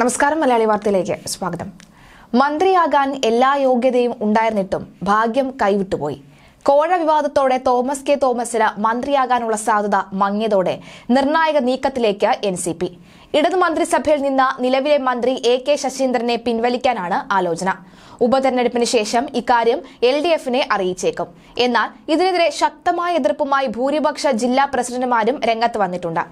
നമസ്കാരം മലയാളി വാർത്തയിലേക്ക് സ്വാഗതം മന്ത്രിയാകാൻ എല്ലാ യോഗ്യതയും ഉണ്ടായിരുന്നിട്ടും ഭാഗ്യം കൈവിട്ടുപോയി കോഴ വിവാദത്തോടെ തോമസ് കെ തോമസിന് മന്ത്രിയാകാനുള്ള സാധ്യത മങ്ങിയതോടെ നിർണായക നീക്കത്തിലേക്ക് എൻ സി പി ഇടതു മന്ത്രിസഭയിൽ നിന്ന് നിലവിലെ മന്ത്രി എ കെ ശശീന്ദ്രനെ പിൻവലിക്കാനാണ് ആലോചന ഉപതെരഞ്ഞെടുപ്പിന് ശേഷം ഇക്കാര്യം എൽ ഡി എഫിനെ അറിയിച്ചേക്കും എന്നാൽ ഇതിനെതിരെ ശക്തമായ എതിർപ്പുമായി ഭൂരിപക്ഷ ജില്ലാ പ്രസിഡന്റുമാരും രംഗത്ത് വന്നിട്ടുണ്ട്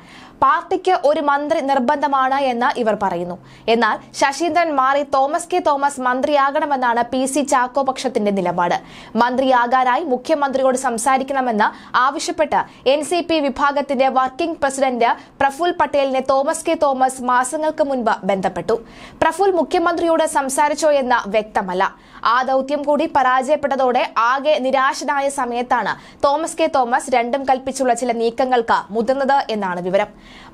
പാർട്ടിക്ക് ഒരു മന്ത്രി നിർബന്ധമാണ് എന്ന് ഇവർ പറയുന്നു എന്നാൽ ശശീന്ദ്രൻ മാറി തോമസ് കെ തോമസ് മന്ത്രിയാകണമെന്നാണ് പി സി ചാക്കോ പക്ഷത്തിന്റെ നിലപാട് മന്ത്രിയാകാനായി മുഖ്യമന്ത്രിയോട് സംസാരിക്കണമെന്ന് ആവശ്യപ്പെട്ട് എൻ സി പി വിഭാഗത്തിന്റെ വർക്കിംഗ് പ്രസിഡന്റ് പ്രഫുൽ പട്ടേലിനെ തോമസ് കെ തോമസ് മാസങ്ങൾക്ക് മുൻപ് ബന്ധപ്പെട്ടു പ്രഫുൽ മുഖ്യമന്ത്രിയോട് സംസാരിച്ചോ എന്ന് വ്യക്തമായി മാത്രമല്ല ആ ദൗത്യം കൂടി പരാജയപ്പെട്ടതോടെ ആകെ നിരാശനായ സമയത്താണ് തോമസ് കെ തോമസ് രണ്ടും കൽപ്പിച്ചുള്ള ചില നീക്കങ്ങൾക്ക് മുതിർന്നത് എന്നാണ് വിവരം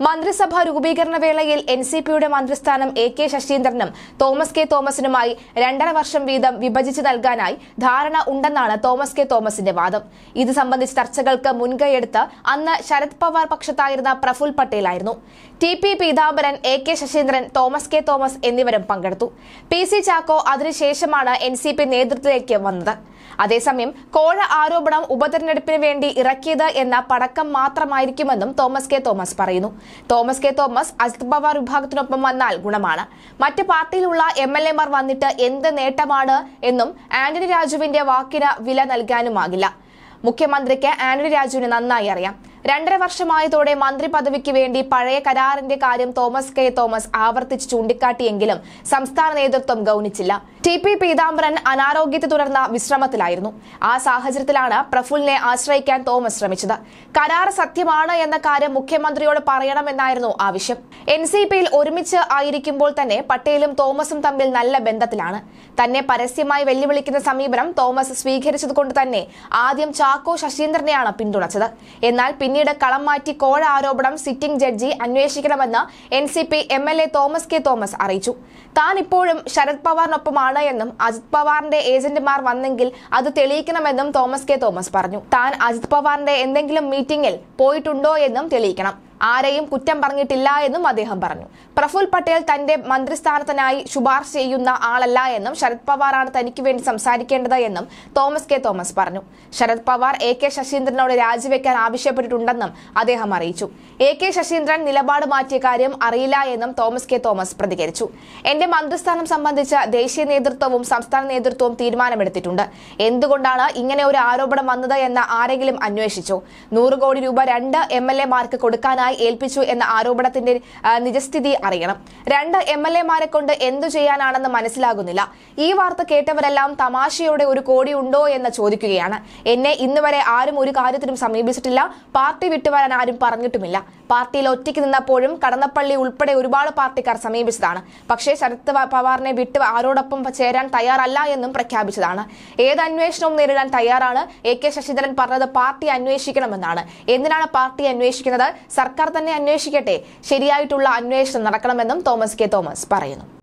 മന്ത്രിസഭാ രൂപീകരണ വേളയിൽ എൻ സി പിയുടെ മന്ത്രിസ്ഥാനം എ കെ ശശീന്ദ്രനും തോമസ് കെ തോമസിനുമായി രണ്ടര വർഷം വീതം വിഭജിച്ചു നൽകാനായി ധാരണ ഉണ്ടെന്നാണ് തോമസ് കെ തോമസിന്റെ വാദം ഇത് സംബന്ധിച്ച ചർച്ചകൾക്ക് മുൻകൈയെടുത്ത് അന്ന് ശരത് പവാർ പക്ഷത്തായിരുന്ന പ്രഫുൽ പട്ടേലായിരുന്നു ടി പി പീതാംബരൻ എ കെ ശശീന്ദ്രൻ തോമസ് കെ തോമസ് എന്നിവരും പങ്കെടുത്തു പി സി ചാക്കോ അതിനുശേഷം ശേഷമാണ് എൻ സി പി നേതൃത്വത്തിലേക്ക് വന്നത് അതേസമയം കോഴ ആരോപണം ഉപതെരഞ്ഞെടുപ്പിന് വേണ്ടി ഇറക്കിയത് എന്ന പടക്കം മാത്രമായിരിക്കുമെന്നും തോമസ് കെ തോമസ് പറയുന്നു തോമസ് കെ തോമസ് അജിത് പവാർ വിഭാഗത്തിനൊപ്പം വന്നാൽ ഗുണമാണ് മറ്റ് പാർട്ടിയിലുള്ള എം എൽ മാർ വന്നിട്ട് എന്ത് നേട്ടമാണ് എന്നും ആന്റണി രാജുവിന്റെ വാക്കിന് വില നൽകാനുമാകില്ല മുഖ്യമന്ത്രിക്ക് ആന്റണി രാജുവിന് നന്നായി അറിയാം രണ്ടര വർഷമായതോടെ മന്ത്രി പദവിക്ക് വേണ്ടി പഴയ കരാറിന്റെ കാര്യം തോമസ് കെ തോമസ് ആവർത്തിച്ച് ചൂണ്ടിക്കാട്ടിയെങ്കിലും സംസ്ഥാന നേതൃത്വം ഗൌനിച്ചില്ല ടി പി പീതാംബരൻ അനാരോഗ്യത്തെ തുടർന്ന വിശ്രമത്തിലായിരുന്നു ആ സാഹചര്യത്തിലാണ് പ്രഫുലിനെ ആശ്രയിക്കാൻ തോമസ് ശ്രമിച്ചത് കരാർ സത്യമാണ് എന്ന കാര്യം മുഖ്യമന്ത്രിയോട് പറയണമെന്നായിരുന്നു ആവശ്യം എൻ സി പിയിൽ ഒരുമിച്ച് ആയിരിക്കുമ്പോൾ തന്നെ പട്ടേലും തോമസും തമ്മിൽ നല്ല ബന്ധത്തിലാണ് തന്നെ പരസ്യമായി വെല്ലുവിളിക്കുന്ന സമീപനം തോമസ് സ്വീകരിച്ചതുകൊണ്ട് തന്നെ ആദ്യം ചാക്കോ ശശീന്ദ്രനെയാണ് പിന്തുണച്ചത് എന്നാൽ പിന്നീട് കളം മാറ്റി കോഴ ആരോപണം സിറ്റിംഗ് ജഡ്ജി അന്വേഷിക്കണമെന്ന് N C P M L A Thomas K Thomas അറിയിച്ചു താൻ ഇപ്പോഴും ശരത് പവാറിനൊപ്പമാണ് എന്നും അജിത് പവാറിന്റെ ഏജന്റുമാർ വന്നെങ്കിൽ അത് തെളിയിക്കണമെന്നും തോമസ് കെ തോമസ് പറഞ്ഞു താൻ അജിത് പവാറിന്റെ എന്തെങ്കിലും മീറ്റിംഗിൽ പോയിട്ടുണ്ടോ എന്നും തെളിയിക്കണം ആരെയും കുറ്റം പറഞ്ഞിട്ടില്ല എന്നും അദ്ദേഹം പറഞ്ഞു പ്രഫുൽ പട്ടേൽ തന്റെ മന്ത്രിസ്ഥാനത്തിനായി ശുപാർശ ചെയ്യുന്ന ആളല്ല എന്നും ശരത് പവാറാണ് തനിക്ക് വേണ്ടി സംസാരിക്കേണ്ടത് എന്നും തോമസ് കെ തോമസ് പറഞ്ഞു ശരത് പവാർ എ കെ ശശീന്ദ്രനോട് രാജിവെക്കാൻ ആവശ്യപ്പെട്ടിട്ടുണ്ടെന്നും അദ്ദേഹം അറിയിച്ചു എ കെ ശശീന്ദ്രൻ നിലപാട് മാറ്റിയ കാര്യം അറിയില്ല എന്നും തോമസ് കെ തോമസ് പ്രതികരിച്ചു എന്റെ മന്ത്രിസ്ഥാനം സംബന്ധിച്ച ദേശീയ നേതൃത്വവും സംസ്ഥാന നേതൃത്വവും തീരുമാനമെടുത്തിട്ടുണ്ട് എന്തുകൊണ്ടാണ് ഇങ്ങനെ ഒരു ആരോപണം വന്നത് എന്ന് ആരെങ്കിലും അന്വേഷിച്ചു നൂറ് കോടി രൂപ രണ്ട് എം എൽ എമാർക്ക് കൊടുക്കാനായി താനായി ഏൽപ്പിച്ചു എന്ന ആരോപണത്തിന്റെ നിജസ്ഥിതി അറിയണം രണ്ട് എം എൽ എമാരെ കൊണ്ട് എന്തു ചെയ്യാനാണെന്ന് മനസ്സിലാകുന്നില്ല ഈ വാർത്ത കേട്ടവരെല്ലാം തമാശയോടെ ഒരു കോടി ഉണ്ടോ എന്ന് ചോദിക്കുകയാണ് എന്നെ ഇന്ന് വരെ ആരും ഒരു കാര്യത്തിനും സമീപിച്ചിട്ടില്ല പാർട്ടി വിട്ടുവരാൻ ആരും പറഞ്ഞിട്ടുമില്ല പാർട്ടിയിൽ ഒറ്റയ്ക്ക് നിന്നപ്പോഴും കടന്നപ്പള്ളി ഉൾപ്പെടെ ഒരുപാട് പാർട്ടിക്കാർ സമീപിച്ചതാണ് പക്ഷേ ശരത് പവാറിനെ വിട്ട് ആരോടൊപ്പം ചേരാൻ തയ്യാറല്ല എന്നും പ്രഖ്യാപിച്ചതാണ് ഏത് അന്വേഷണവും നേരിടാൻ തയ്യാറാണ് എ കെ ശശിധരൻ പറഞ്ഞത് പാർട്ടി അന്വേഷിക്കണമെന്നാണ് എന്തിനാണ് പാർട്ടി അന്വേഷിക്കുന്നത് സർക്കാർ സർക്കാർ തന്നെ അന്വേഷിക്കട്ടെ ശരിയായിട്ടുള്ള അന്വേഷണം നടക്കണമെന്നും തോമസ് കെ തോമസ് പറയുന്നു